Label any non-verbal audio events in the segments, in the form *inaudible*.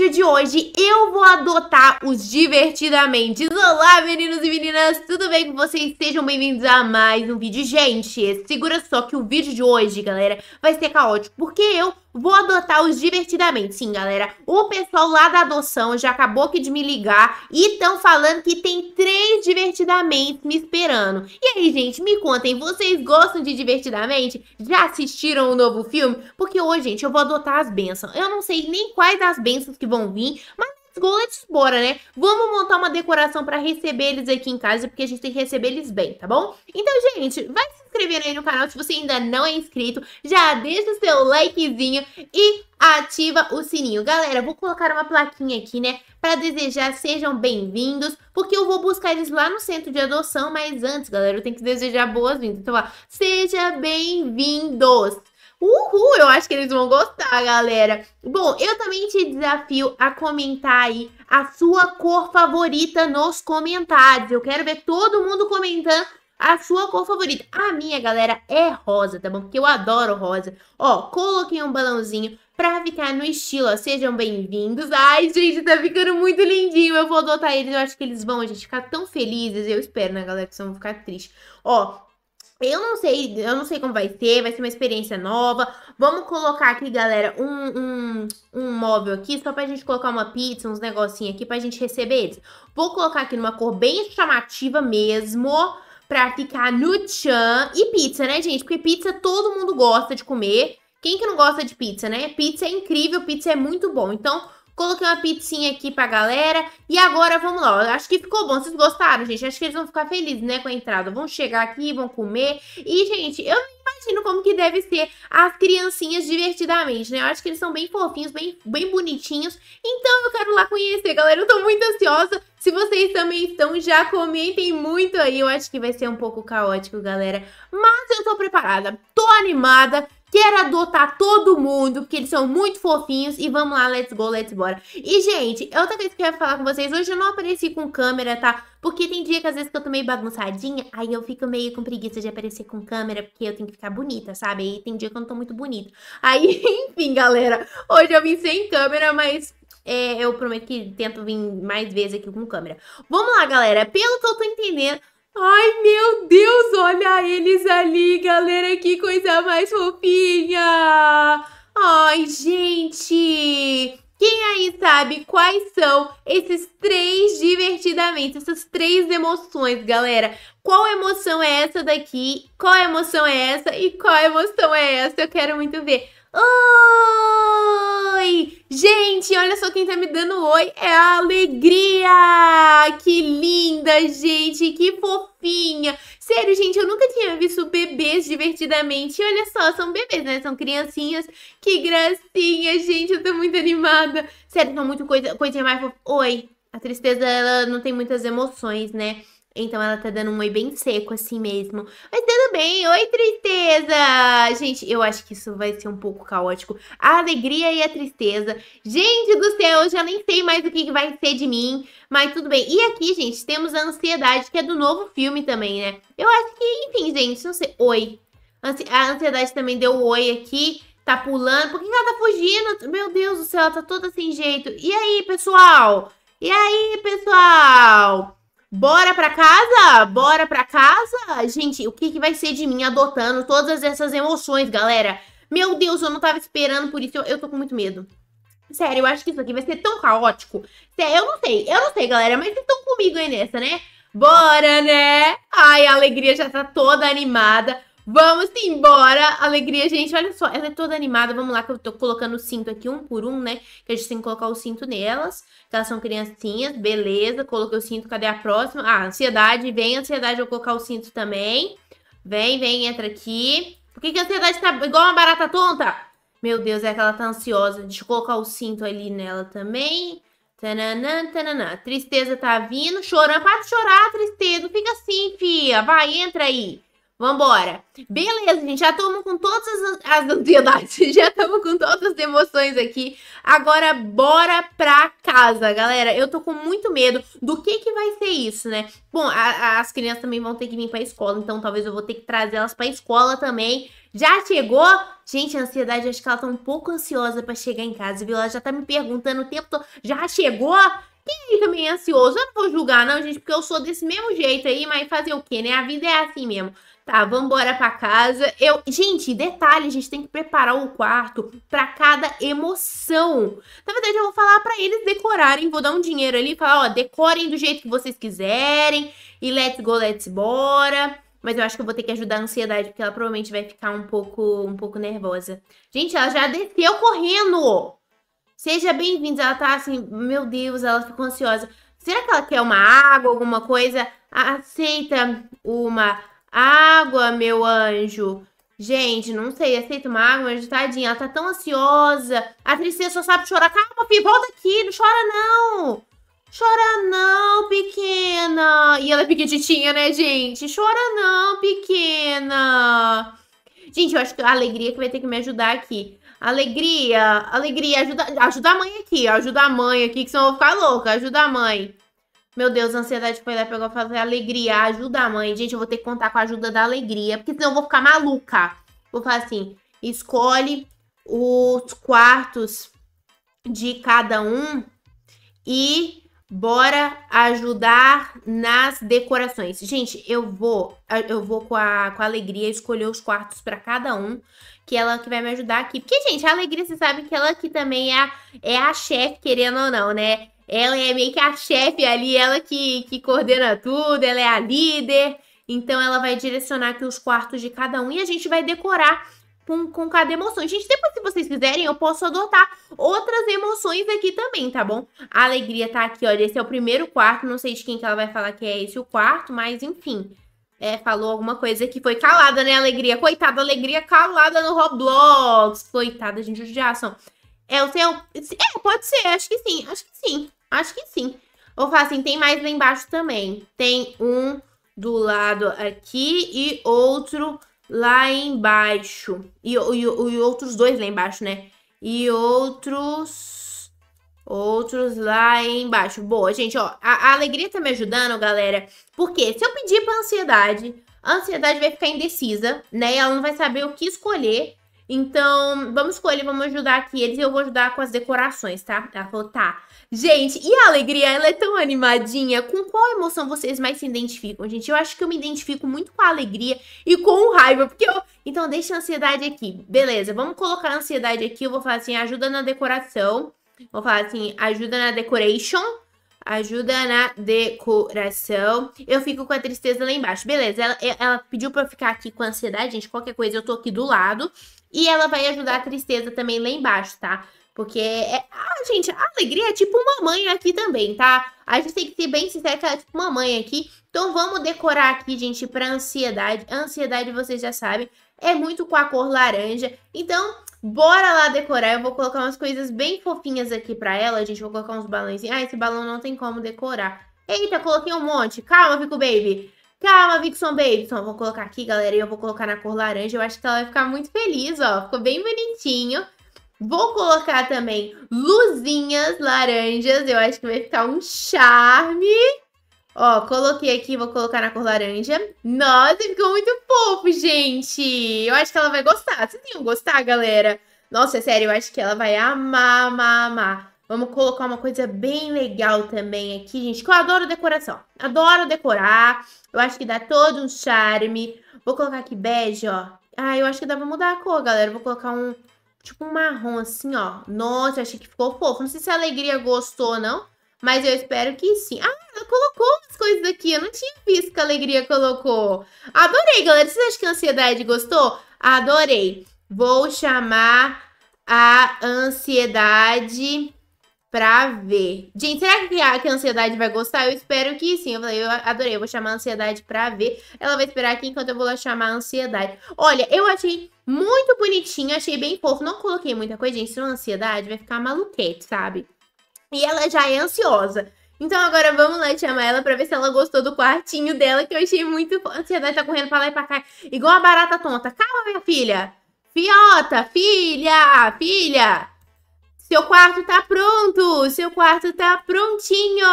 vídeo de hoje eu vou adotar os divertidamente. Olá, meninos e meninas, tudo bem com vocês? Sejam bem-vindos a mais um vídeo. Gente, segura só que o vídeo de hoje, galera, vai ser caótico, porque eu Vou adotar os divertidamente. Sim, galera, o pessoal lá da adoção já acabou aqui de me ligar e estão falando que tem três divertidamente me esperando. E aí, gente, me contem, vocês gostam de divertidamente? Já assistiram o novo filme? Porque hoje, gente, eu vou adotar as bênçãos. Eu não sei nem quais as bênçãos que vão vir, mas let's bora, né? Vamos montar uma decoração para receber eles aqui em casa, porque a gente tem que receber eles bem, tá bom? Então, gente, vai se inscrevendo aí no canal se você ainda não é inscrito. Já deixa o seu likezinho e ativa o sininho. Galera, vou colocar uma plaquinha aqui, né? Para desejar sejam bem-vindos, porque eu vou buscar eles lá no centro de adoção, mas antes, galera, eu tenho que desejar boas-vindas. Então, ó, seja bem-vindos! Uhul, eu acho que eles vão gostar, galera. Bom, eu também te desafio a comentar aí a sua cor favorita nos comentários. Eu quero ver todo mundo comentando a sua cor favorita. A minha, galera, é rosa, tá bom? Porque eu adoro rosa. Ó, coloquei um balãozinho pra ficar no estilo, ó. Sejam bem-vindos. Ai, gente, tá ficando muito lindinho. Eu vou adotar eles, eu acho que eles vão, gente, ficar tão felizes. Eu espero, né, galera, que vocês vão ficar tristes. Ó, eu não sei, eu não sei como vai ser, vai ser uma experiência nova. Vamos colocar aqui, galera, um, um, um móvel aqui, só pra gente colocar uma pizza, uns negocinhos aqui pra gente receber eles. Vou colocar aqui numa cor bem chamativa mesmo, pra ficar no tchan. E pizza, né, gente? Porque pizza todo mundo gosta de comer. Quem que não gosta de pizza, né? Pizza é incrível, pizza é muito bom. Então, Coloquei uma pizzinha aqui pra galera. E agora, vamos lá. acho que ficou bom. Vocês gostaram, gente? Acho que eles vão ficar felizes, né, com a entrada. Vão chegar aqui, vão comer. E, gente, eu imagino como que deve ser as criancinhas divertidamente, né? Eu acho que eles são bem fofinhos, bem, bem bonitinhos. Então eu quero lá conhecer, galera. Eu tô muito ansiosa. Se vocês também estão, já comentem muito aí. Eu acho que vai ser um pouco caótico, galera. Mas eu tô preparada, tô animada. Quero adotar todo mundo, porque eles são muito fofinhos. E vamos lá, let's go, let's bora. E, gente, outra coisa que eu ia falar com vocês. Hoje eu não apareci com câmera, tá? Porque tem dia que às vezes que eu tô meio bagunçadinha, aí eu fico meio com preguiça de aparecer com câmera, porque eu tenho que ficar bonita, sabe? E tem dia que eu não tô muito bonita. Aí, *laughs* enfim, galera, hoje eu vim sem câmera, mas é, eu prometo que tento vir mais vezes aqui com câmera. Vamos lá, galera. Pelo que eu tô entendendo, Ai, meu Deus, olha eles ali, galera, que coisa mais fofinha! Ai, gente! Quem aí sabe quais são esses três divertidamente, essas três emoções, galera? Qual emoção é essa daqui? Qual emoção é essa? E qual emoção é essa? Eu quero muito ver. Oh! olha só quem tá me dando oi, é a Alegria! Que linda, gente, que fofinha! Sério, gente, eu nunca tinha visto bebês divertidamente. E olha só, são bebês, né? São criancinhas. Que gracinha, gente, eu tô muito animada. Sério, são tá muito coisa, coisinha mais fofa. Oi, a tristeza, ela não tem muitas emoções, né? Então ela tá dando um oi bem seco assim mesmo. Mas tudo bem, oi tristeza! Gente, eu acho que isso vai ser um pouco caótico. A alegria e a tristeza. Gente do céu, eu já nem sei mais o que vai ser de mim. Mas tudo bem. E aqui, gente, temos a ansiedade, que é do novo filme também, né? Eu acho que, enfim, gente, não sei. Oi. A ansiedade também deu oi aqui. Tá pulando. Por que ela tá fugindo? Meu Deus do céu, ela tá toda sem jeito. E aí, pessoal? E aí, pessoal? Bora pra casa? Bora pra casa? Gente, o que, que vai ser de mim adotando todas essas emoções, galera? Meu Deus, eu não tava esperando por isso. Eu, eu tô com muito medo. Sério, eu acho que isso aqui vai ser tão caótico. Sério, eu não sei, eu não sei, galera, mas vocês estão comigo aí nessa, né? Bora, né? Ai, a alegria já tá toda animada. Vamos embora! Alegria, gente. Olha só, ela é toda animada. Vamos lá, que eu tô colocando o cinto aqui um por um, né? Que a gente tem que colocar o cinto nelas. Que elas são criancinhas. Beleza, coloquei o cinto. Cadê a próxima? Ah, ansiedade. Vem, ansiedade. Eu vou colocar o cinto também. Vem, vem, entra aqui. Por que, que a ansiedade tá igual uma barata tonta? Meu Deus, é que ela tá ansiosa. Deixa eu colocar o cinto ali nela também. Tananã, tananã. Tristeza tá vindo. Chorando. Para de chorar, tristeza. fica assim, fia. Vai, entra aí. Vambora. Beleza, gente. Já estamos com todas as, ansiedades, *laughs* já estamos com todas as emoções aqui. Agora, bora pra casa, galera. Eu tô com muito medo do que que vai ser isso, né? Bom, a, a, as crianças também vão ter que vir pra escola, então talvez eu vou ter que trazer elas pra escola também. Já chegou? Gente, a ansiedade, acho que ela tá um pouco ansiosa pra chegar em casa, viu? Ela já tá me perguntando o tempo todo. Já chegou? Quem fica meio é ansioso? Eu não vou julgar, não, gente, porque eu sou desse mesmo jeito aí, mas fazer o quê, né? A vida é assim mesmo. Tá, vamos embora para casa. Eu, gente, detalhe, a gente tem que preparar o um quarto para cada emoção. Na verdade, eu vou falar para eles decorarem, vou dar um dinheiro ali, falar, ó, decorem do jeito que vocês quiserem e let's go, let's bora. Mas eu acho que eu vou ter que ajudar a ansiedade, porque ela provavelmente vai ficar um pouco, um pouco nervosa. Gente, ela já desceu correndo. Seja bem-vinda. Ela tá assim, meu Deus, ela ficou ansiosa. Será que ela quer uma água, alguma coisa? Aceita uma Água, meu anjo. Gente, não sei, aceita uma água, mas tadinha, ela tá tão ansiosa. A tristeza só sabe chorar. Calma, filho, volta aqui, não chora não. Chora não, pequena. E ela é pequititinha, né, gente? Chora não, pequena. Gente, eu acho que a alegria que vai ter que me ajudar aqui. Alegria, alegria, ajuda, ajuda a mãe aqui, ajuda a mãe aqui, que senão eu vou ficar louca. Ajuda a mãe. Meu Deus, a ansiedade foi lá, pegou a fazer alegria, ajuda a mãe. Gente, eu vou ter que contar com a ajuda da alegria, porque senão eu vou ficar maluca. Vou falar assim: escolhe os quartos de cada um e bora ajudar nas decorações. Gente, eu vou, eu vou com a, com a alegria escolher os quartos para cada um, que é ela que vai me ajudar aqui. Porque, gente, a alegria, você sabe que ela aqui também é a, é a chefe, querendo ou não, né? Ela é meio que a chefe ali, ela que, que coordena tudo, ela é a líder. Então ela vai direcionar aqui os quartos de cada um e a gente vai decorar com, com cada emoção. Gente, depois se vocês quiserem, eu posso adotar outras emoções aqui também, tá bom? A alegria tá aqui, olha, esse é o primeiro quarto, não sei de quem que ela vai falar que é esse o quarto, mas enfim. É, falou alguma coisa que foi calada, né, Alegria? Coitada, Alegria calada no Roblox. Coitada, gente, judiação. É o seu... É, pode ser, acho que sim, acho que sim. Acho que sim. Vou falar assim, tem mais lá embaixo também. Tem um do lado aqui e outro lá embaixo. E, e, e outros dois lá embaixo, né? E outros... Outros lá embaixo. Boa, gente, ó. A, a alegria tá me ajudando, galera. Porque se eu pedir pra ansiedade, a ansiedade vai ficar indecisa, né? E ela não vai saber o que escolher. Então, vamos com ele, vamos ajudar aqui eles e eu vou ajudar com as decorações, tá? Ela falou, tá. Gente, e a alegria, ela é tão animadinha. Com qual emoção vocês mais se identificam, gente? Eu acho que eu me identifico muito com a alegria e com raiva, porque eu... Então, deixa a ansiedade aqui. Beleza, vamos colocar a ansiedade aqui. Eu vou falar assim, ajuda na decoração. Vou falar assim, ajuda na decoration. Ajuda na decoração. Eu fico com a tristeza lá embaixo. Beleza, ela, ela pediu pra eu ficar aqui com a ansiedade, gente. Qualquer coisa, eu tô aqui do lado. E ela vai ajudar a tristeza também lá embaixo, tá? Porque, é... ah, gente, a alegria é tipo uma mãe aqui também, tá? A gente tem que ser bem sincero que ela é tipo uma mãe aqui. Então vamos decorar aqui, gente, pra ansiedade. Ansiedade, vocês já sabem, é muito com a cor laranja. Então, bora lá decorar. Eu vou colocar umas coisas bem fofinhas aqui pra ela, gente. Vou colocar uns balões. Ah, esse balão não tem como decorar. Eita, coloquei um monte. Calma, Fico Baby. Calma, Vixen Babies. Então, vou colocar aqui, galera, e eu vou colocar na cor laranja. Eu acho que ela vai ficar muito feliz, ó. Ficou bem bonitinho. Vou colocar também luzinhas laranjas. Eu acho que vai ficar um charme. Ó, coloquei aqui, vou colocar na cor laranja. Nossa, ficou muito fofo, gente. Eu acho que ela vai gostar. Vocês iam gostar, galera? Nossa, sério, eu acho que ela vai amar, amar, amar. Vamos colocar uma coisa bem legal também aqui, gente, que eu adoro decoração. Adoro decorar, eu acho que dá todo um charme. Vou colocar aqui bege, ó. Ah, eu acho que dá pra mudar a cor, galera. Vou colocar um, tipo um marrom assim, ó. Nossa, achei que ficou fofo. Não sei se a Alegria gostou ou não, mas eu espero que sim. Ah, ela colocou as coisas aqui. Eu não tinha visto que a Alegria colocou. Adorei, galera. Vocês acham que a Ansiedade gostou? Adorei. Vou chamar a Ansiedade pra ver. Gente, será que a, que a ansiedade vai gostar? Eu espero que sim. Eu eu adorei, eu vou chamar a ansiedade pra ver. Ela vai esperar aqui enquanto eu vou lá chamar a ansiedade. Olha, eu achei muito bonitinho, achei bem fofo. Não coloquei muita coisa, gente. Se não ansiedade, vai ficar maluquete, sabe? E ela já é ansiosa. Então agora vamos lá chamar ela pra ver se ela gostou do quartinho dela, que eu achei muito... A ansiedade tá correndo pra lá e pra cá, igual a barata tonta. Calma, minha filha! Fiota, filha, filha! Seu quarto tá pronto! Seu quarto tá prontinho!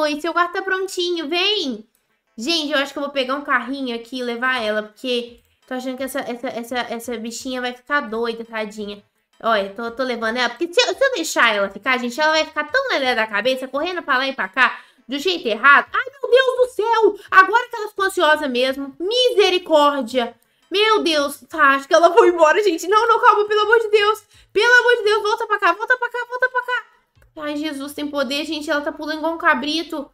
Oi, seu quarto tá prontinho, vem! Gente, eu acho que eu vou pegar um carrinho aqui e levar ela, porque tô achando que essa, essa, essa, essa bichinha vai ficar doida, tadinha. Olha, tô, tô levando ela, porque se eu, se eu deixar ela ficar, gente, ela vai ficar tão lelé da cabeça, correndo pra lá e pra cá, do jeito errado. Ai, meu Deus do céu! Agora que ela ficou ansiosa mesmo, misericórdia! Meu Deus, tá, acho que ela foi embora, gente. Não, não, calma, pelo amor de Deus. Pelo amor de Deus, volta pra cá, volta pra cá, volta pra cá. Ai, Jesus tem poder, gente. Ela tá pulando igual um cabrito.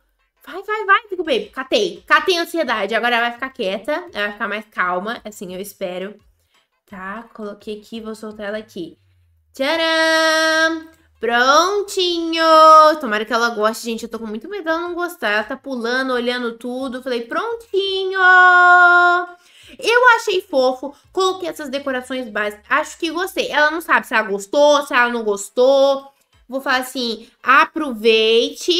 Vai, vai, vai, Pico Baby. Catei. Catei a ansiedade. Agora ela vai ficar quieta. Ela vai ficar mais calma. Assim, eu espero. Tá, coloquei aqui. Vou soltar ela aqui. Tcharam! Prontinho! Tomara que ela goste, gente. Eu tô com muito medo dela não gostar. Ela tá pulando, olhando tudo. Falei, prontinho! Eu achei fofo, coloquei essas decorações básicas, acho que gostei. Ela não sabe se ela gostou, se ela não gostou. Vou falar assim, aproveite,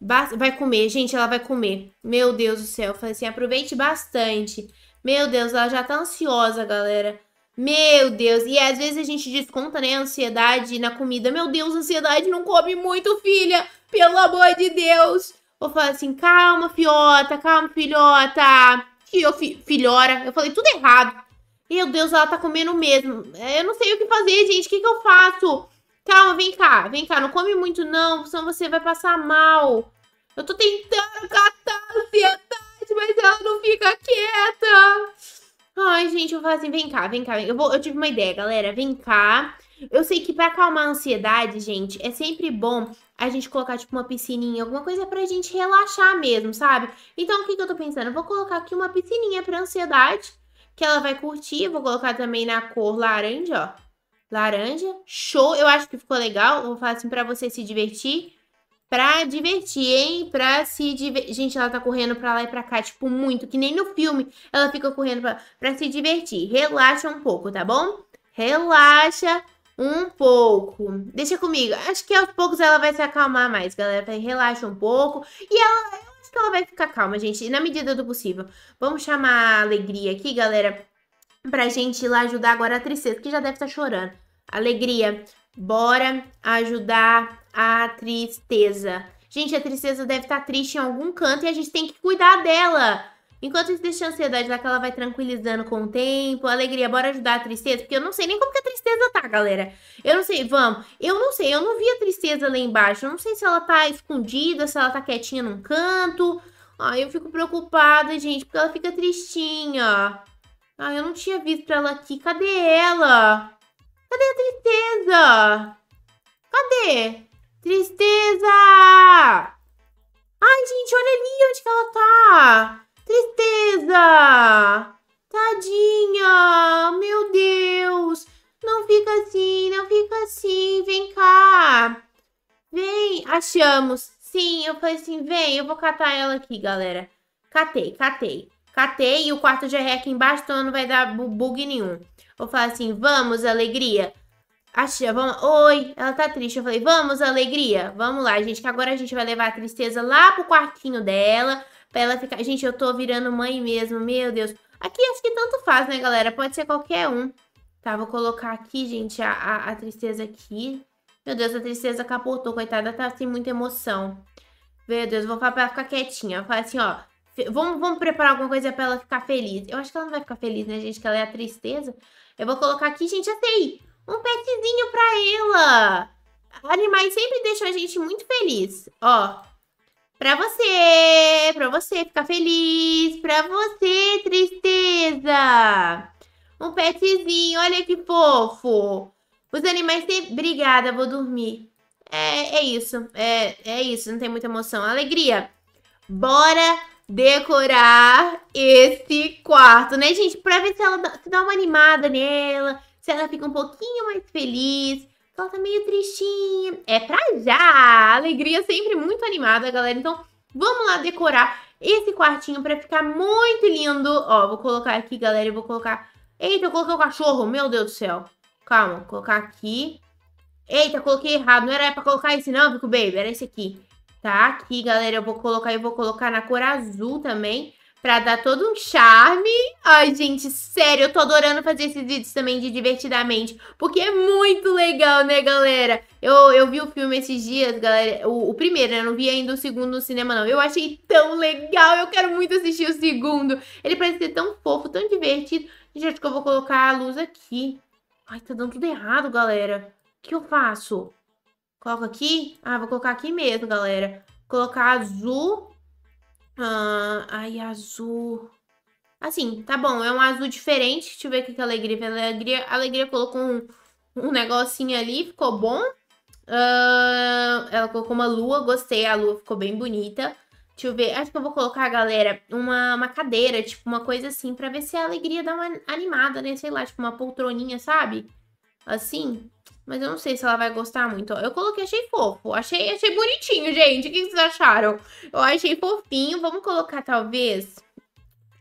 vai comer, gente, ela vai comer. Meu Deus do céu, eu falei assim, aproveite bastante. Meu Deus, ela já tá ansiosa, galera. Meu Deus, e às vezes a gente desconta, né, a ansiedade na comida. Meu Deus, ansiedade não come muito, filha, pelo amor de Deus. Vou falar assim, calma, fiota, calma, filhota eu filhora. Eu falei tudo errado. Meu Deus, ela tá comendo mesmo. É, eu não sei o que fazer, gente. O que, que eu faço? Calma, vem cá. Vem cá, não come muito não, senão você vai passar mal. Eu tô tentando catar a ansiedade, mas ela não fica quieta. Ai, gente, eu falar assim, vem cá, vem cá. Eu, vou, eu tive uma ideia, galera. Vem cá. Eu sei que pra acalmar a ansiedade, gente, é sempre bom a gente colocar, tipo, uma piscininha, alguma coisa pra gente relaxar mesmo, sabe? Então, o que, que eu tô pensando? Eu vou colocar aqui uma piscininha pra ansiedade, que ela vai curtir. Eu vou colocar também na cor laranja, ó. Laranja. Show! Eu acho que ficou legal. Eu vou falar assim pra você se divertir. Pra divertir, hein? Pra se divertir. Gente, ela tá correndo pra lá e pra cá, tipo, muito. Que nem no filme ela fica correndo pra, pra se divertir. Relaxa um pouco, tá bom? Relaxa um pouco. Deixa comigo. Acho que aos poucos ela vai se acalmar mais, galera. Relaxa um pouco. E ela, acho que ela vai ficar calma, gente. Na medida do possível. Vamos chamar a alegria aqui, galera. Pra gente ir lá ajudar agora a tristeza, que já deve estar tá chorando. Alegria, bora ajudar a tristeza. Gente, a tristeza deve estar tá triste em algum canto e a gente tem que cuidar dela. Enquanto isso deixa a ansiedade lá que ela vai tranquilizando com o tempo, alegria, bora ajudar a tristeza, porque eu não sei nem como que a tristeza tá, galera. Eu não sei, vamos. Eu não sei, eu não vi a tristeza lá embaixo. Eu não sei se ela tá escondida, se ela tá quietinha num canto. Ai, eu fico preocupada, gente, porque ela fica tristinha. Ai, eu não tinha visto ela aqui. Cadê ela? Cadê a tristeza? Cadê? Tristeza! Ai, gente, olha ali onde que ela tá. Tristeza! Tadinha! Meu Deus! Não fica assim, não fica assim, vem cá! Vem, achamos! Sim, eu falei assim, vem, eu vou catar ela aqui, galera. Catei, catei. Catei e o quarto já é aqui embaixo, então não vai dar bug nenhum. Vou falar assim, vamos, alegria. Achei, vamos... Oi, ela tá triste. Eu falei, vamos, alegria. Vamos lá, gente, que agora a gente vai levar a tristeza lá pro quartinho dela. Pra ela ficar. Gente, eu tô virando mãe mesmo, meu Deus. Aqui acho que tanto faz, né, galera? Pode ser qualquer um. Tá, vou colocar aqui, gente, a, a, a tristeza aqui. Meu Deus, a tristeza capotou, coitada, tá sem muita emoção. Meu Deus, vou falar pra ela ficar quietinha. Falar assim, ó, vamos, vamos preparar alguma coisa pra ela ficar feliz. Eu acho que ela não vai ficar feliz, né, gente, que ela é a tristeza. Eu vou colocar aqui, gente, até um petzinho pra ela. Animais sempre deixam a gente muito feliz. Ó, Pra você, pra você ficar feliz, pra você, tristeza. Um petzinho, olha que fofo. Os animais têm... Obrigada, vou dormir. É, é isso, é, é isso, não tem muita emoção. Alegria. Bora decorar esse quarto, né, gente? Pra ver se ela dá, se dá uma animada nela, se ela fica um pouquinho mais feliz ela tá meio tristinha. É pra já! Alegria sempre muito animada, galera. Então, vamos lá decorar esse quartinho pra ficar muito lindo. Ó, vou colocar aqui, galera, eu vou colocar... Eita, eu coloquei o cachorro, meu Deus do céu. Calma, vou colocar aqui. Eita, coloquei errado. Não era pra colocar esse não, Pico Baby, era esse aqui. Tá, aqui, galera, eu vou colocar, e vou colocar na cor azul também pra dar todo um charme. Ai, gente, sério, eu tô adorando fazer esses vídeos também de divertidamente, porque é muito legal, né, galera? Eu, eu vi o filme esses dias, galera, o, o primeiro, né, eu não vi ainda o segundo no cinema, não. Eu achei tão legal, eu quero muito assistir o segundo. Ele parece ser tão fofo, tão divertido. Gente, acho que eu vou colocar a luz aqui. Ai, tá dando tudo errado, galera. O que eu faço? Coloco aqui? Ah, vou colocar aqui mesmo, galera. Colocar azul ah, ai, azul. Assim, tá bom, é um azul diferente. Deixa eu ver o que a é Alegria Alegria, Alegria colocou um, um negocinho ali, ficou bom. Ah, ela colocou uma lua, gostei, a lua ficou bem bonita. Deixa eu ver, acho que eu vou colocar, galera, uma, uma cadeira, tipo, uma coisa assim, pra ver se a alegria dá uma animada, né? Sei lá, tipo, uma poltroninha, sabe? Assim. Mas eu não sei se ela vai gostar muito. Eu coloquei, achei fofo. Achei, achei bonitinho, gente. O que vocês acharam? Eu achei fofinho. Vamos colocar, talvez,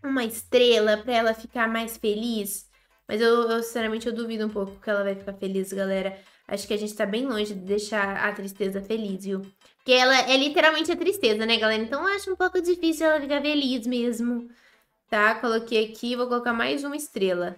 uma estrela pra ela ficar mais feliz. Mas eu, eu, sinceramente, eu duvido um pouco que ela vai ficar feliz, galera. Acho que a gente tá bem longe de deixar a tristeza feliz, viu? Porque ela é literalmente a tristeza, né, galera? Então eu acho um pouco difícil ela ficar feliz mesmo. Tá, coloquei aqui. Vou colocar mais uma estrela.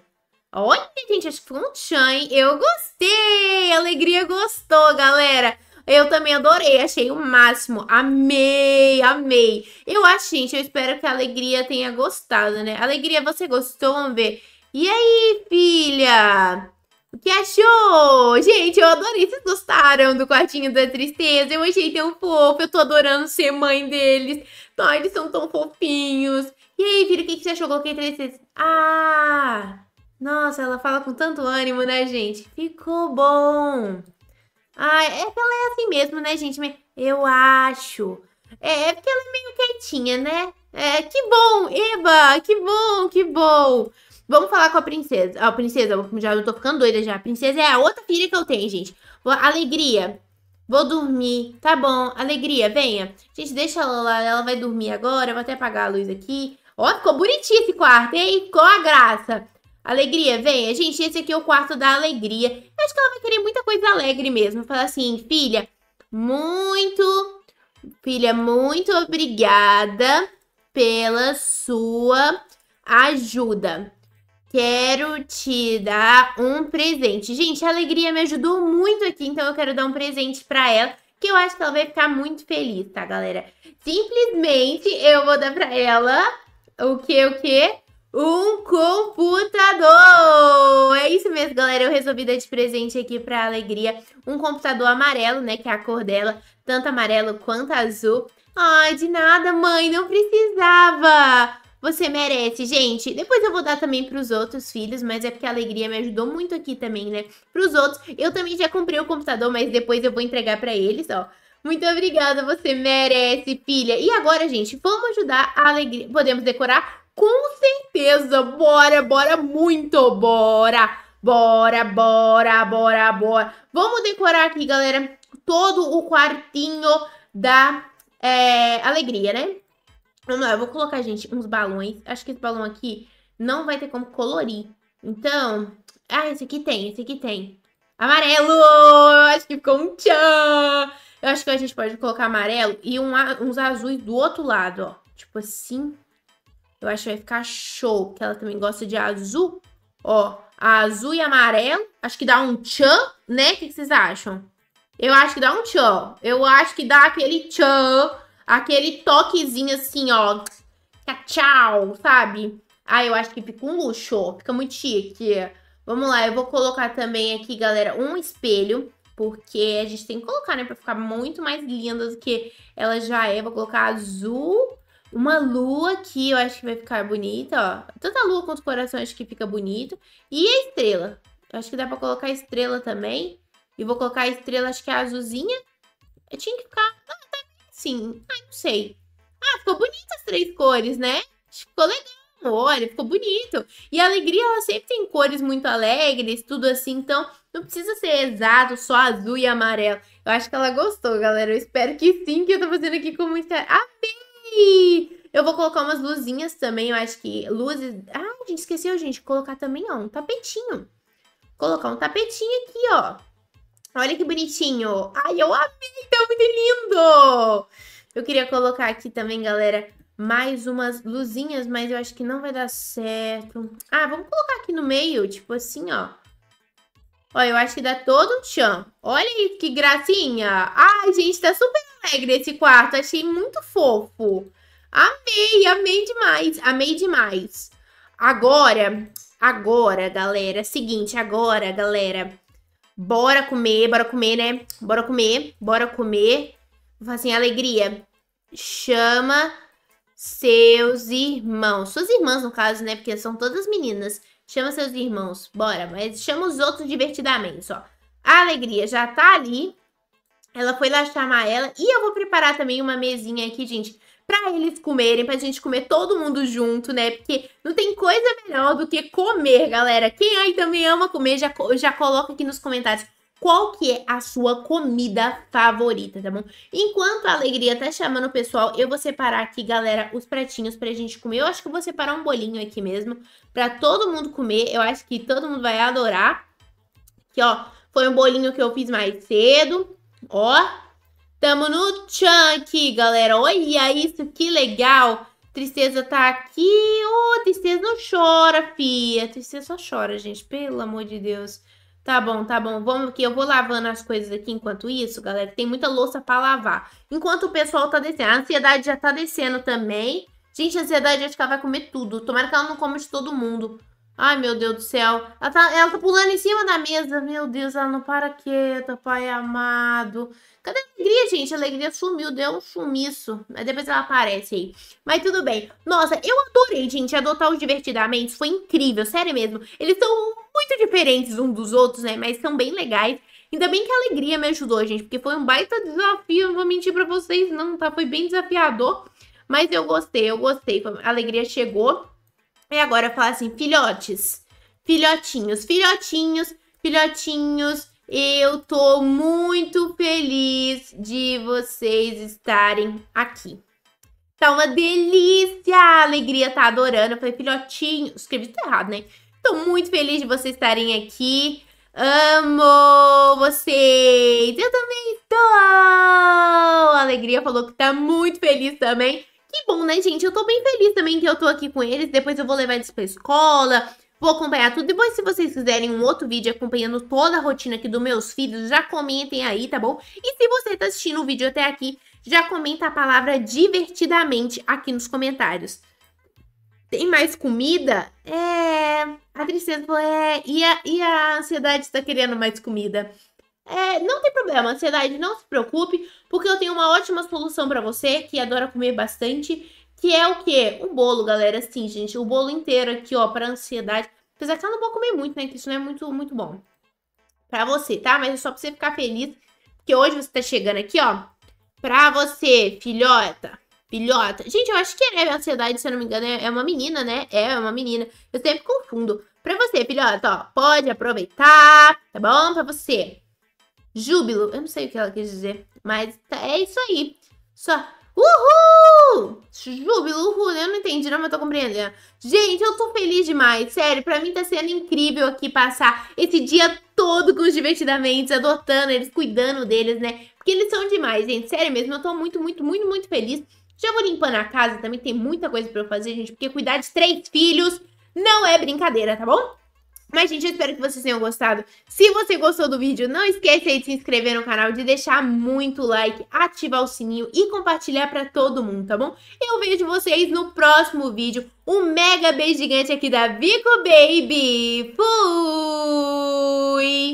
Olha, gente, acho que foi um tchan, hein? Eu gostei! Alegria gostou, galera! Eu também adorei, achei o máximo. Amei, amei. Eu acho, gente, eu espero que a Alegria tenha gostado, né? Alegria, você gostou? Vamos ver. E aí, filha? O que achou? Gente, eu adorei. Vocês gostaram do quartinho da tristeza? Eu achei tão fofo. Eu tô adorando ser mãe deles. Ai, eles são tão fofinhos. E aí, filha, o que, você achou? Coloquei tristeza Ah... Nossa, ela fala com tanto ânimo, né, gente? Ficou bom. Ai, é que ela é assim mesmo, né, gente? Eu acho. É, é porque ela é meio quietinha, né? É, que bom, Eba, que bom, que bom. Vamos falar com a princesa. Ah, princesa, já eu tô ficando doida já. A princesa é a outra filha que eu tenho, gente. Alegria, vou dormir. Tá bom, alegria, venha. Gente, deixa ela lá, ela vai dormir agora. vou até apagar a luz aqui. Ó, ficou bonitinho esse quarto, hein? Ficou a graça. Alegria, venha. Gente, esse aqui é o quarto da alegria. Eu acho que ela vai querer muita coisa alegre mesmo. Falar assim, filha, muito... Filha, muito obrigada pela sua ajuda. Quero te dar um presente. Gente, a alegria me ajudou muito aqui, então eu quero dar um presente para ela que eu acho que ela vai ficar muito feliz, tá, galera? Simplesmente eu vou dar pra ela o que, o que? Um computador! É isso mesmo, galera. Eu resolvi dar de presente aqui pra Alegria um computador amarelo, né? Que é a cor dela, tanto amarelo quanto azul. Ai, de nada, mãe, não precisava! Você merece, gente. Depois eu vou dar também pros outros filhos, mas é porque a alegria me ajudou muito aqui também, né? Pros outros. Eu também já comprei o computador, mas depois eu vou entregar pra eles, ó. Muito obrigada, você merece, filha. E agora, gente, vamos ajudar a alegria. Podemos decorar com certeza, bora, bora muito, bora, bora, bora, bora, bora. Vamos decorar aqui, galera, todo o quartinho da é, alegria, né? Vamos lá, eu vou colocar, gente, uns balões. Acho que esse balão aqui não vai ter como colorir. Então, ah, esse aqui tem, esse aqui tem. Amarelo! Acho que ficou um tchan! Eu acho que a gente pode colocar amarelo e um, uns azuis do outro lado, ó. Tipo assim. Eu acho que vai ficar show, que ela também gosta de azul. Ó, azul e amarelo. Acho que dá um tchan, né? O que vocês acham? Eu acho que dá um tchan. Eu acho que dá aquele tchan, aquele toquezinho assim, ó. Tchau, sabe? Ah, eu acho que fica um luxo, fica muito chique. Vamos lá, eu vou colocar também aqui, galera, um espelho. Porque a gente tem que colocar, né? Pra ficar muito mais linda do que ela já é. Vou colocar azul uma lua aqui, eu acho que vai ficar bonita, ó. Tanto a lua quanto o coração acho que fica bonito. E a estrela. Eu acho que dá pra colocar a estrela também. E vou colocar a estrela, acho que é azulzinha. Eu tinha que ficar... Ah, tá assim. Ai, ah, não sei. Ah, ficou bonito as três cores, né? Ficou legal olha, ficou bonito. E a alegria, ela sempre tem cores muito alegres, tudo assim, então não precisa ser exato, só azul e amarelo. Eu acho que ela gostou, galera. Eu espero que sim, que eu tô fazendo aqui com muita... Amei! Eu vou colocar umas luzinhas também, eu acho que luzes... Ah, a gente esqueceu, gente, colocar também, ó, um tapetinho. Colocar um tapetinho aqui, ó. Olha que bonitinho. Ai, eu amei, tá muito lindo! Eu queria colocar aqui também, galera, mais umas luzinhas, mas eu acho que não vai dar certo. Ah, vamos colocar aqui no meio, tipo assim, ó. Ó, eu acho que dá todo um tchan. Olha aí que gracinha. Ai, gente, tá super alegre esse quarto. Achei muito fofo. Amei, amei demais, amei demais. Agora, agora, galera, é seguinte, agora, galera, bora comer, bora comer, né? Bora comer, bora comer. Vou fazer assim, alegria. Chama seus irmãos. Suas irmãs, no caso, né? Porque são todas meninas. Chama seus irmãos, bora. Mas chama os outros divertidamente, ó. A alegria já tá ali. Ela foi lá chamar ela. E eu vou preparar também uma mesinha aqui, gente, para eles comerem, pra gente comer todo mundo junto, né? Porque não tem coisa melhor do que comer, galera. Quem aí também ama comer, já, já coloca aqui nos comentários qual que é a sua comida favorita, tá bom? Enquanto a alegria tá chamando o pessoal, eu vou separar aqui, galera, os pratinhos pra gente comer. Eu acho que eu vou separar um bolinho aqui mesmo pra todo mundo comer. Eu acho que todo mundo vai adorar. Aqui, ó, foi um bolinho que eu fiz mais cedo. Ó, tamo no tchan aqui, galera. Olha isso, que legal. Tristeza tá aqui. Ô, oh, Tristeza não chora, fia. Tristeza só chora, gente. Pelo amor de Deus. Tá bom, tá bom. Vamos que eu vou lavando as coisas aqui enquanto isso, galera. Tem muita louça pra lavar. Enquanto o pessoal tá descendo. A ansiedade já tá descendo também. Gente, a ansiedade acho que ela vai comer tudo. Tomara que ela não come de todo mundo. Ai, meu Deus do céu. Ela tá, ela tá pulando em cima da mesa. Meu Deus, ela não para quieta, pai amado. Cadê a alegria, gente? A alegria sumiu, deu um sumiço. Mas depois ela aparece aí. Mas tudo bem. Nossa, eu adorei, gente, adotar os divertidamente. Foi incrível, sério mesmo. Eles são muito diferentes uns dos outros, né? Mas são bem legais. Ainda bem que a alegria me ajudou, gente, porque foi um baita desafio. Não vou mentir pra vocês, não, tá? Foi bem desafiador. Mas eu gostei, eu gostei. A alegria chegou. E agora fala assim, filhotes, filhotinhos, filhotinhos, filhotinhos, eu tô muito feliz de vocês estarem aqui. Tá uma delícia! A alegria tá adorando. Eu falei, filhotinho, escrevi tudo errado, né? Tô muito feliz de vocês estarem aqui. Amo vocês! Eu também tô! A alegria falou que tá muito feliz também. Que bom, né, gente? Eu tô bem feliz também que eu tô aqui com eles. Depois eu vou levar eles pra escola, vou acompanhar tudo. Depois, se vocês quiserem um outro vídeo acompanhando toda a rotina aqui dos meus filhos, já comentem aí, tá bom? E se você tá assistindo o vídeo até aqui, já comenta a palavra divertidamente aqui nos comentários. Tem mais comida? É. A tristeza falou, é. E a, e a ansiedade está querendo mais comida? É, não tem problema, ansiedade, não se preocupe, porque eu tenho uma ótima solução para você que adora comer bastante, que é o quê? O bolo, galera. Sim, gente, o bolo inteiro aqui, ó, para ansiedade. Apesar que eu não vou comer muito, né? Que isso não é muito, muito bom para você, tá? Mas é só pra você ficar feliz, porque hoje você tá chegando aqui, ó, pra você, filhota. Filhota. Gente, eu acho que é a ansiedade, se eu não me engano, é, é uma menina, né? É, é uma menina. Eu sempre confundo. Pra você, filhota, ó, pode aproveitar, tá bom? Pra você júbilo. Eu não sei o que ela quis dizer, mas tá, é isso aí. Só uhul! Júbilo, uhul, né? Eu não entendi, não, mas eu tô compreendendo. Gente, eu tô feliz demais, sério. Pra mim tá sendo incrível aqui passar esse dia todo com os divertidamente, adotando eles, cuidando deles, né? Porque eles são demais, gente. Sério mesmo, eu tô muito, muito, muito, muito feliz. Já vou limpando a casa também, tem muita coisa pra eu fazer, gente, porque cuidar de três filhos não é brincadeira, tá bom? Mas, gente, eu espero que vocês tenham gostado. Se você gostou do vídeo, não esquece aí de se inscrever no canal, de deixar muito like, ativar o sininho e compartilhar pra todo mundo, tá bom? Eu vejo vocês no próximo vídeo. Um mega beijo gigante aqui da Vico Baby. Fui!